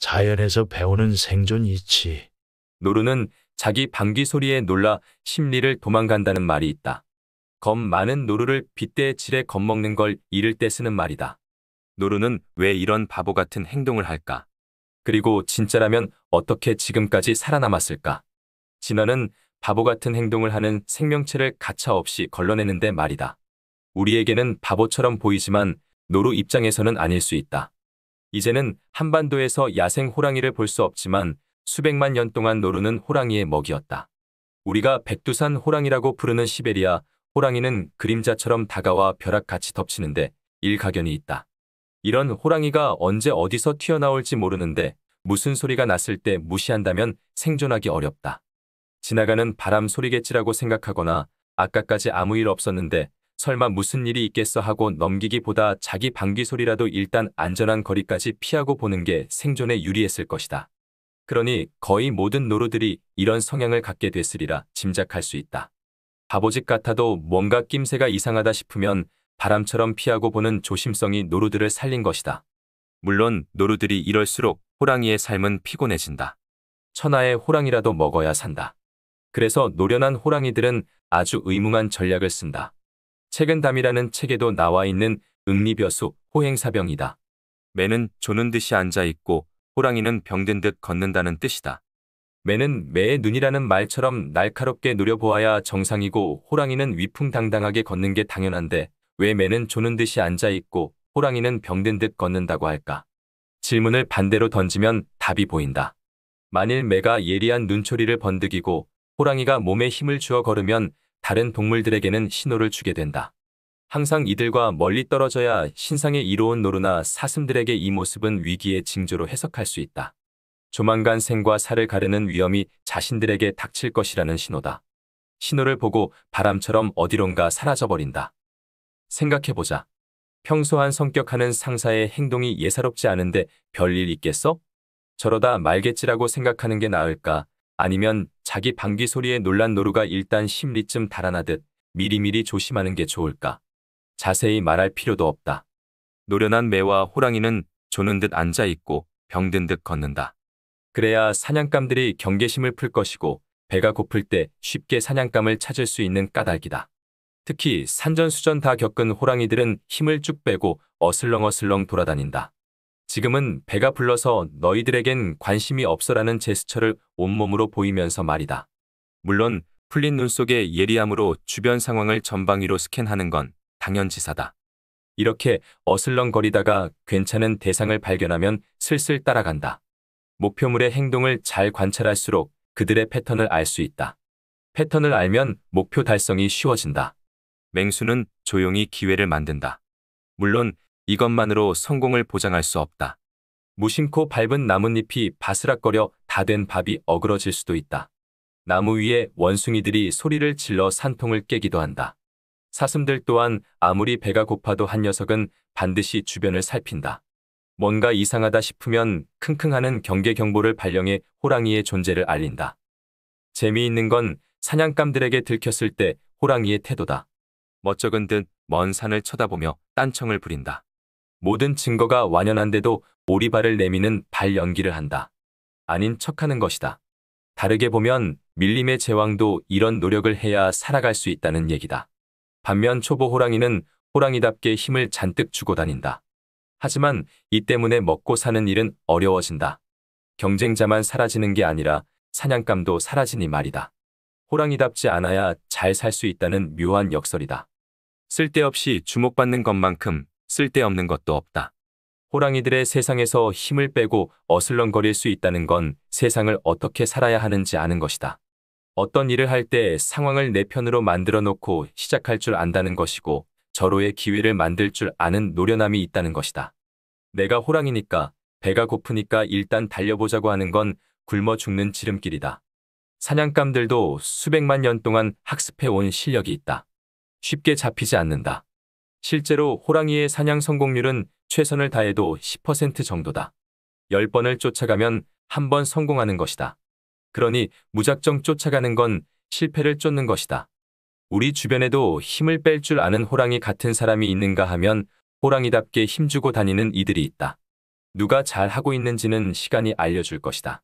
자연에서 배우는 생존 이치. 노루는 자기 방귀 소리에 놀라 심리를 도망간다는 말이 있다. 검 많은 노루를 빗대에 칠해 겁먹는 걸 잃을 때 쓰는 말이다. 노루는 왜 이런 바보 같은 행동을 할까? 그리고 진짜라면 어떻게 지금까지 살아남았을까? 진화는 바보 같은 행동을 하는 생명체를 가차없이 걸러내는데 말이다. 우리에게는 바보처럼 보이지만 노루 입장에서는 아닐 수 있다. 이제는 한반도에서 야생 호랑이를 볼 수 없지만 수백만 년 동안 노르는 호랑이의 먹이였다. 우리가 백두산 호랑이라고 부르는 시베리아 호랑이는 그림자처럼 다가와 벼락같이 덮치는데 일가견이 있다. 이런 호랑이가 언제 어디서 튀어나올지 모르는데 무슨 소리가 났을 때 무시한다면 생존하기 어렵다. 지나가는 바람 소리겠지라고 생각하거나 아까까지 아무 일 없었는데 설마 무슨 일이 있겠어 하고 넘기기보다 자기 방귀 소리라도 일단 안전한 거리까지 피하고 보는 게 생존에 유리했을 것이다. 그러니 거의 모든 노루들이 이런 성향을 갖게 됐으리라 짐작할 수 있다. 바보짓 같아도 뭔가 낌새가 이상하다 싶으면 바람처럼 피하고 보는 조심성이 노루들을 살린 것이다. 물론 노루들이 이럴수록 호랑이의 삶은 피곤해진다. 천하의 호랑이라도 먹어야 산다. 그래서 노련한 호랑이들은 아주 의무한 전략을 쓴다. 책은담이라는 책에도 나와 있는 응리벼수 호행사병이다. 매는 조는 듯이 앉아있고 호랑이는 병든 듯 걷는다는 뜻이다. 매는 매의 눈이라는 말처럼 날카롭게 노려보아야 정상이고 호랑이는 위풍당당하게 걷는 게 당연한데 왜 매는 조는 듯이 앉아있고 호랑이는 병든 듯 걷는다고 할까? 질문을 반대로 던지면 답이 보인다. 만일 매가 예리한 눈초리를 번득이고 호랑이가 몸에 힘을 주어 걸으면 다른 동물들에게는 신호를 주게 된다. 항상 이들과 멀리 떨어져야 신상의 이로운 노루나 사슴들에게 이 모습은 위기의 징조로 해석할 수 있다. 조만간 생과 살을 가르는 위험이 자신들에게 닥칠 것이라는 신호다. 신호를 보고 바람처럼 어디론가 사라져버린다. 생각해보자. 평소한 성격하는 상사의 행동이 예사롭지 않은데 별일 있겠어? 저러다 말겠지라고 생각하는 게 나을까? 아니면 자기 방귀 소리에 놀란 노루가 일단 심리쯤 달아나듯 미리미리 조심하는 게 좋을까. 자세히 말할 필요도 없다. 노련한 매와 호랑이는 조는 듯 앉아있고 병든 듯 걷는다. 그래야 사냥감들이 경계심을 풀 것이고 배가 고플 때 쉽게 사냥감을 찾을 수 있는 까닭이다. 특히 산전수전 다 겪은 호랑이들은 힘을 쭉 빼고 어슬렁어슬렁 돌아다닌다. 지금은 배가 불러서 너희들에겐 관심이 없어라는 제스처를 온몸으로 보이면서 말이다. 물론 풀린 눈 속에 예리함으로 주변 상황을 전방위로 스캔하는 건 당연지사다. 이렇게 어슬렁거리다가 괜찮은 대상을 발견하면 슬슬 따라간다. 목표물의 행동을 잘 관찰할수록 그들의 패턴을 알 수 있다. 패턴을 알면 목표 달성이 쉬워진다. 맹수는 조용히 기회를 만든다. 물론 이것만으로 성공을 보장할 수 없다. 무심코 밟은 나뭇잎이 바스락거려 다 된 밥이 어그러질 수도 있다. 나무 위에 원숭이들이 소리를 질러 산통을 깨기도 한다. 사슴들 또한 아무리 배가 고파도 한 녀석은 반드시 주변을 살핀다. 뭔가 이상하다 싶으면 킁킁하는 경계 경보를 발령해 호랑이의 존재를 알린다. 재미있는 건 사냥감들에게 들켰을 때 호랑이의 태도다. 멋쩍은 듯 먼 산을 쳐다보며 딴청을 부린다. 모든 증거가 완연한데도 오리발을 내미는 발 연기를 한다. 아닌 척하는 것이다. 다르게 보면 밀림의 제왕도 이런 노력을 해야 살아갈 수 있다는 얘기다. 반면 초보 호랑이는 호랑이답게 힘을 잔뜩 주고 다닌다. 하지만 이 때문에 먹고 사는 일은 어려워진다. 경쟁자만 사라지는 게 아니라 사냥감도 사라지니 말이다. 호랑이답지 않아야 잘 살 수 있다는 묘한 역설이다. 쓸데없이 주목받는 것만큼 쓸데없는 것도 없다. 호랑이들의 세상에서 힘을 빼고 어슬렁거릴 수 있다는 건 세상을 어떻게 살아야 하는지 아는 것이다. 어떤 일을 할 때 상황을 내 편으로 만들어 놓고 시작할 줄 안다는 것이고 절호의 기회를 만들 줄 아는 노련함이 있다는 것이다. 내가 호랑이니까 배가 고프니까 일단 달려보자고 하는 건 굶어 죽는 지름길이다. 사냥감들도 수백만 년 동안 학습해온 실력이 있다. 쉽게 잡히지 않는다. 실제로 호랑이의 사냥 성공률은 최선을 다해도 10% 정도다. 10번을 쫓아가면 한 번 성공하는 것이다. 그러니 무작정 쫓아가는 건 실패를 쫓는 것이다. 우리 주변에도 힘을 뺄 줄 아는 호랑이 같은 사람이 있는가 하면 호랑이답게 힘주고 다니는 이들이 있다. 누가 잘 하고 있는지는 시간이 알려줄 것이다.